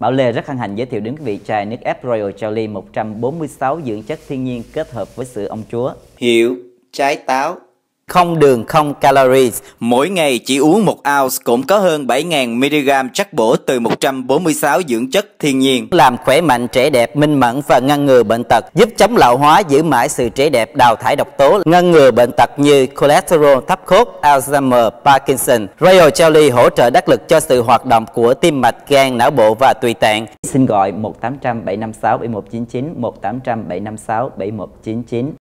Bảo Lê rất hân hạnh giới thiệu đến quý vị chai nước ép Royal Jelly 146 dưỡng chất thiên nhiên kết hợp với sữa ông chúa. Hiệu trái táo không đường không calories. Mỗi ngày chỉ uống một ounce cũng có hơn 7.000 mg chất bổ từ 146 dưỡng chất thiên nhiên. Làm khỏe mạnh trẻ đẹp, minh mẫn và ngăn ngừa bệnh tật, giúp chống lão hóa, giữ mãi sự trẻ đẹp, đào thải độc tố, ngăn ngừa bệnh tật như cholesterol thấp khớp, Alzheimer, Parkinson. Royal Jelly hỗ trợ đắc lực cho sự hoạt động của tim mạch, gan, não bộ và tùy tạng. Xin gọi 1800 756 7199 1800 756 7199